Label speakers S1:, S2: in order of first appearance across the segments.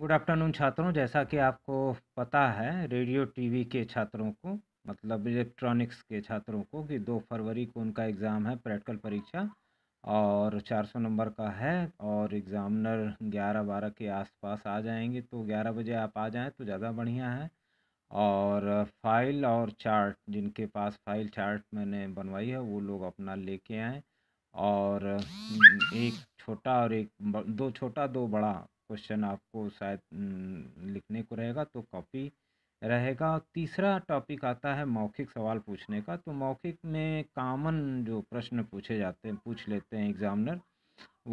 S1: good afternoon छात्रों जैसा कि आपको पता है रेडियो टीवी के छात्रों को मतलब इलेक्ट्रॉनिक्स के छात्रों को कि दो फरवरी को उनका एग्ज़ाम है प्रैक्टिकल परीक्षा और 400 नंबर का है और एग्ज़ामनर 11 बारह के आसपास आ जाएंगे तो 11 बजे आप आ जाएं तो ज़्यादा बढ़िया है और फाइल और चार्ट जिनके पास फाइल चार्ट मैंने बनवाई है वो लोग अपना ले आएँ और एक छोटा और एक दो छोटा दो बड़ा क्वेश्चन आपको शायद लिखने को रहेगा तो कॉपी रहेगा तीसरा टॉपिक आता है मौखिक सवाल पूछने का तो मौखिक में कामन जो प्रश्न पूछे जाते हैं पूछ लेते हैं एग्ज़ामिनर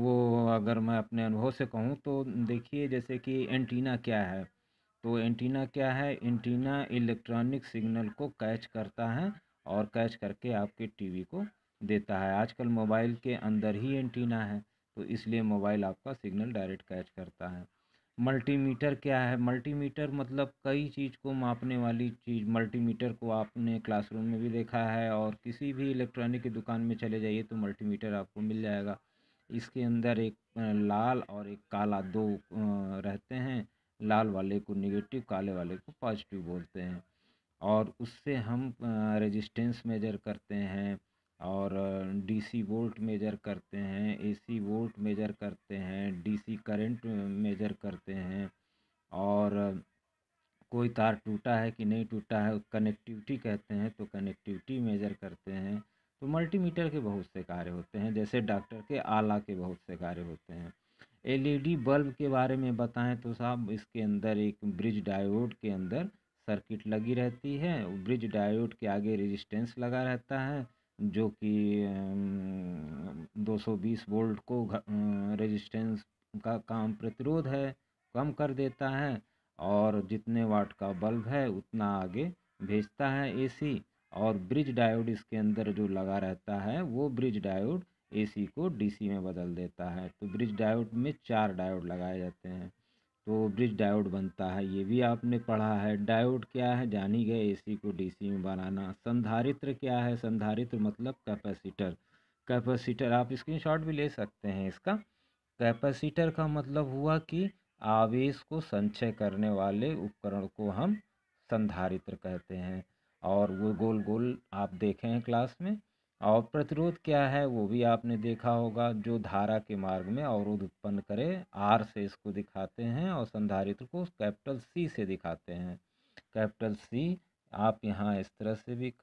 S1: वो अगर मैं अपने अनुभव से कहूँ तो देखिए जैसे कि एंटीना क्या है तो एंटीना क्या है एंटीना इलेक्ट्रॉनिक सिग्नल को कैच करता है और कैच करके आपके टीवी को देता है आजकल मोबाइल के अंदर ही एंटीना है तो इसलिए मोबाइल आपका सिग्नल डायरेक्ट कैच करता है मल्टीमीटर क्या है मल्टीमीटर मतलब कई चीज़ को मापने वाली चीज़ मल्टीमीटर को आपने क्लासरूम में भी देखा है और किसी भी इलेक्ट्रॉनिक की दुकान में चले जाइए तो मल्टीमीटर आपको मिल जाएगा इसके अंदर एक लाल और एक काला दो रहते हैं लाल वाले को नेगेटिव काले वाले को पॉजिटिव बोलते हैं और उससे हम रेजिस्टेंस मेजर करते हैं और डीसी वोल्ट मेजर करते हैं एसी वोल्ट मेजर करते हैं डीसी करंट मेजर करते हैं और कोई तार टूटा है कि नहीं टूटा है कनेक्टिविटी कहते हैं तो कनेक्टिविटी मेजर करते हैं तो मल्टीमीटर के बहुत से कार्य होते हैं जैसे डॉक्टर के आला के बहुत से कार्य होते हैं एलईडी बल्ब के बारे में बताएं तो साहब इसके अंदर एक ब्रिज डायोड के अंदर सर्किट लगी रहती है ब्रिज डायोड के आगे रेजिस्टेंस लगा रहता है जो कि 220 वोल्ट को रेजिस्टेंस का काम प्रतिरोध है कम कर देता है और जितने वाट का बल्ब है उतना आगे भेजता है एसी और ब्रिज डायोड इसके अंदर जो लगा रहता है वो ब्रिज डायोड एसी को डीसी में बदल देता है तो ब्रिज डायोड में चार डायोड लगाए जाते हैं तो ब्रिज डायोड बनता है ये भी आपने पढ़ा है डायोड क्या है जान ही गए एसी को डीसी में बनाना संधारित्र क्या है संधारित्र मतलब कैपेसिटर कैपेसिटर आप स्क्रीनशॉट भी ले सकते हैं इसका कैपेसिटर का मतलब हुआ कि आवेश को संचय करने वाले उपकरण को हम संधारित्र कहते हैं और वो गोल गोल आप देखे हैं क्लास में और प्रतिरोध क्या है वो भी आपने देखा होगा जो धारा के मार्ग में अवरोध उत्पन्न करे आर से इसको दिखाते हैं और संधारित्र को कैपिटल सी से दिखाते हैं कैपिटल सी आप यहाँ इस तरह से भी कर